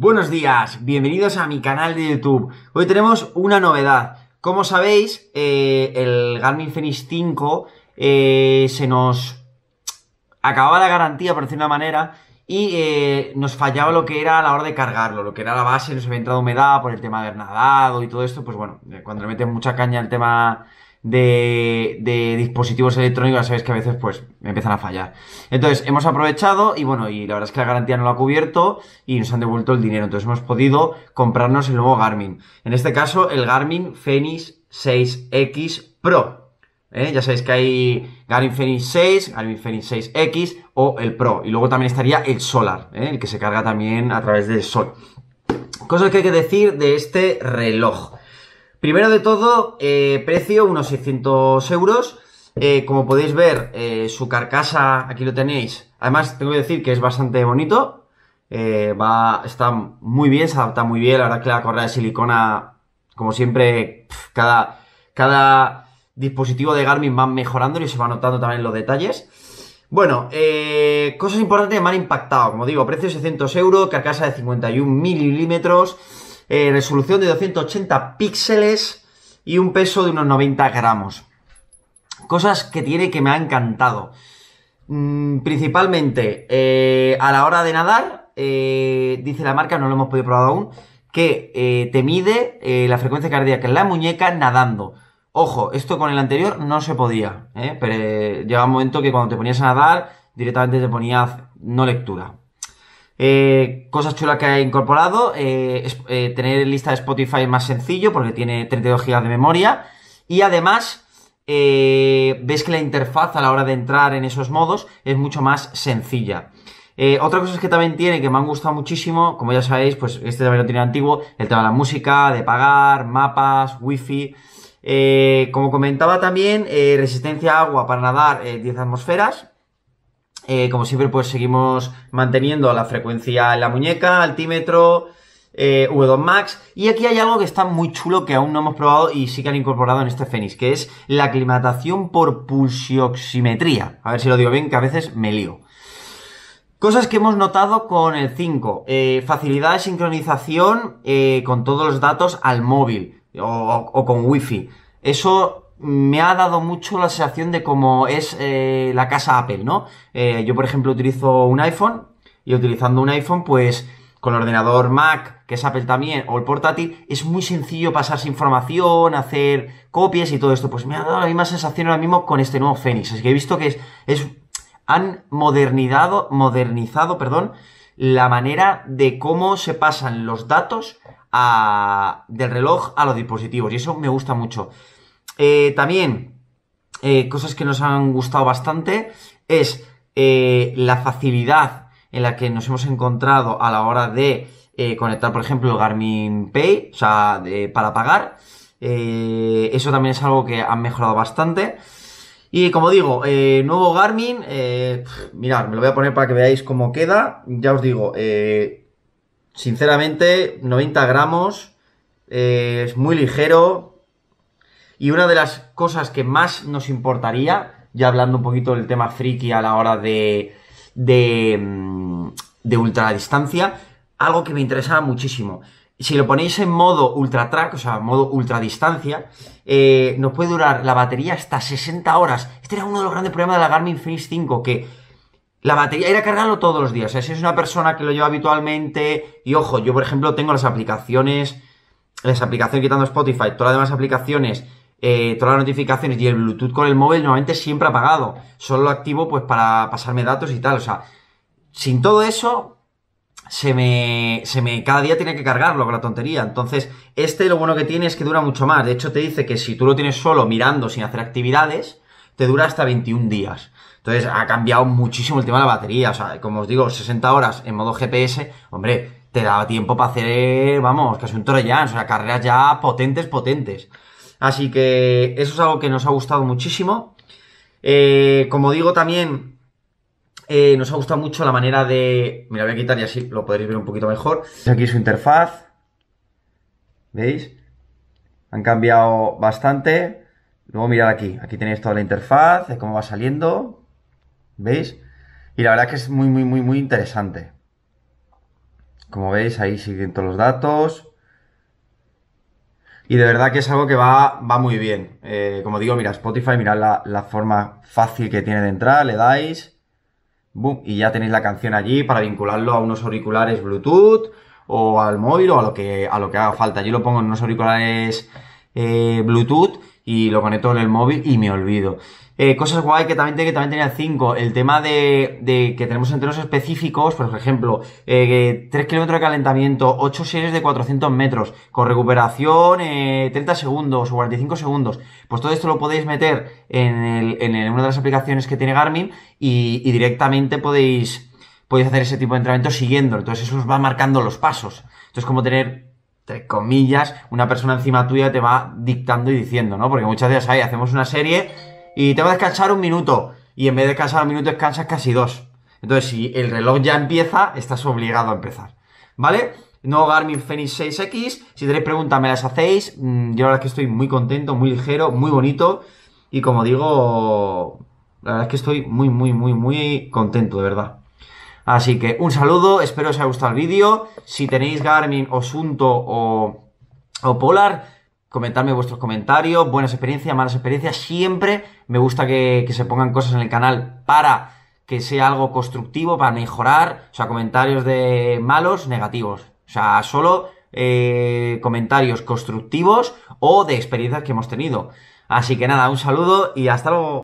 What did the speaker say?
Buenos días, bienvenidos a mi canal de YouTube. Hoy tenemos una novedad. Como sabéis, eh, el Garmin Fenix 5 eh, se nos acababa la garantía, por de una manera, y eh, nos fallaba lo que era a la hora de cargarlo, lo que era la base, nos había entrado humedad por el tema de haber nadado y todo esto, pues bueno, cuando le metes mucha caña al tema de, dispositivos electrónicos, ya sabéis que a veces pues empiezan a fallar. Entonces, hemos aprovechado y bueno, y la verdad es que la garantía no lo ha cubierto y nos han devuelto el dinero. Entonces hemos podido comprarnos el nuevo Garmin. En este caso, el Garmin Fenix 6X Pro. ¿eh? Ya sabéis que hay Garmin Fenix 6, Garmin Fenix 6X o el Pro. Y luego también estaría el Solar, ¿eh? el que se carga también a través del sol. Cosas que hay que decir de este reloj. Primero de todo, eh, precio unos 600 euros. Eh, como podéis ver, eh, su carcasa, aquí lo tenéis. Además, tengo que decir que es bastante bonito. va, está muy bien, se adapta muy bien. La verdad que la correa de silicona, como siempre, cada, cada dispositivo de Garmin va mejorando y se va notando también los detalles. Bueno, cosas importantes me han impactado. Como digo, precio 600 euros, carcasa de 51 milímetros. Eh, resolución de 280 píxeles y un peso de unos 90 gramos. Cosas que tiene que me ha encantado. Mm, principalmente eh, a la hora de nadar, eh, dice la marca, no lo hemos podido probar aún, que te mide la frecuencia cardíaca en la muñeca nadando. Ojo, esto con el anterior no se podía, pero llegaba un momento que cuando te ponías a nadar directamente te ponías no lectura, eh, cosas chulas que ha incorporado, eh, es, eh, tener lista de Spotify más sencillo porque tiene 32 GB de memoria y además ves que la interfaz a la hora de entrar en esos modos es mucho más sencilla. otra cosa que también tiene que me han gustado muchísimo, como ya sabéis, pues este también lo tiene antiguo, el tema de la música, de pagar, mapas, wifi. como comentaba también, resistencia a agua para nadar 10 atmósferas, eh, como siempre, pues seguimos manteniendo la frecuencia en la muñeca, altímetro, eh, V2 Max. Y aquí hay algo que está muy chulo que aún no hemos probado y sí que han incorporado en este Fenix, que es la aclimatación por pulsioximetría. A ver si lo digo bien, que a veces me lío. Cosas que hemos notado con el 5. Eh, facilidad de sincronización eh, con todos los datos al móvil o, o, con wifi. Eso me ha dado mucho la sensación de cómo es eh, la casa Apple, ¿no? Eh, yo, por ejemplo, utilizo un iPhone y utilizando un iPhone, pues con ordenador Mac, que es Apple también, o el portátil, es muy sencillo pasarse información, hacer copias y todo esto. Pues me ha dado la misma sensación ahora mismo con este nuevo Fenix Es que he visto que es, han modernizado, modernizado, perdón, la manera de cómo se pasan los datos del reloj a los dispositivos. Y eso me gusta mucho. Eh, también, eh, cosas que nos han gustado bastante es eh, la facilidad en la que nos hemos encontrado a la hora de conectar, por ejemplo, el Garmin Pay, o sea, para pagar. eso también es algo que han mejorado bastante. Y como digo, nuevo Garmin, mirad, me lo voy a poner para que veáis cómo queda. Ya os digo, sinceramente, 90 gramos, es muy ligero, y una de las cosas que más nos importaría, ya hablando un poquito del tema friki a la hora de, de, mm, de ultradistancia, algo que me interesaba muchísimo. Si lo ponéis en modo ultra track, o sea, modo ultra distancia, eh, nos puede durar la batería hasta 60 horas. Este era uno de los grandes problemas de la Garmin Fenix 5, que la batería era cargarlo todos los días. O si es una persona que lo lleva habitualmente, y ojo, yo por ejemplo tengo las aplicaciones, las aplicaciones quitando Spotify, todas las demás aplicaciones eh, todas las notificaciones y el Bluetooth con el móvil normalmente siempre apagado. Solo lo activo pues para pasarme datos y tal. O sea, sin todo eso, se me, se me, cada día tiene que cargarlo con la tontería. Entonces, este lo bueno que tiene es que dura mucho más. De hecho, te dice que si tú lo tienes solo mirando sin hacer actividades, te dura hasta 21 días. Entonces, ha cambiado muchísimo el tema de la batería. O sea, como os digo, 60 horas en modo GPS, hombre, te daba tiempo para hacer, vamos, casi un ya, o sea, carreras ya potentes, potentes. Así que eso es algo que nos ha gustado muchísimo. Eh, como digo también, eh, nos ha gustado mucho la manera de... Mira, voy a quitar y así lo podréis ver un poquito mejor. Aquí su interfaz. ¿Veis? Han cambiado bastante. Luego mirad aquí. Aquí tenéis toda la interfaz, de cómo va saliendo. ¿Veis? Y la verdad que es muy, muy, muy, muy interesante. Como veis, ahí siguen todos los datos. Y de verdad que es algo que va, va muy bien. Eh, como digo, mira, Spotify, mirad la, la, forma fácil que tiene de entrar, le dais, boom, y ya tenéis la canción allí para vincularlo a unos auriculares Bluetooth o al móvil o a lo que, a lo que haga falta. Yo lo pongo en unos auriculares eh, Bluetooth y lo conecto en el móvil y me olvido. Eh, cosas guay que también, que también tenía el 5, el tema de, que tenemos entrenos específicos, por ejemplo, 3 eh, kilómetros de calentamiento, 8 series de 400 metros, con recuperación 30 eh, segundos o 45 segundos. Pues todo esto lo podéis meter en, una de las aplicaciones que tiene Garmin y, directamente podéis, podéis hacer ese tipo de entrenamiento siguiendo. Entonces eso os va marcando los pasos. Entonces como tener entre comillas, una persona encima tuya te va dictando y diciendo, ¿no? Porque muchas veces ahí hacemos una serie y te va a descansar un minuto y en vez de descansar un minuto descansas casi dos. Entonces, si el reloj ya empieza, estás obligado a empezar, ¿vale? No Garmin Fenix 6X, si tenéis preguntas me las hacéis, mm, yo la verdad es que estoy muy contento, muy ligero, muy bonito y como digo, la verdad es que estoy muy, muy, muy, muy contento, de verdad. Así que un saludo, espero os haya gustado el vídeo. Si tenéis Garmin, Osunto o, Polar, comentadme vuestros comentarios, buenas experiencias, malas experiencias. Siempre me gusta que, se pongan cosas en el canal para que sea algo constructivo, para mejorar. O sea, comentarios de malos, negativos. O sea, solo eh, comentarios constructivos o de experiencias que hemos tenido. Así que nada, un saludo y hasta luego.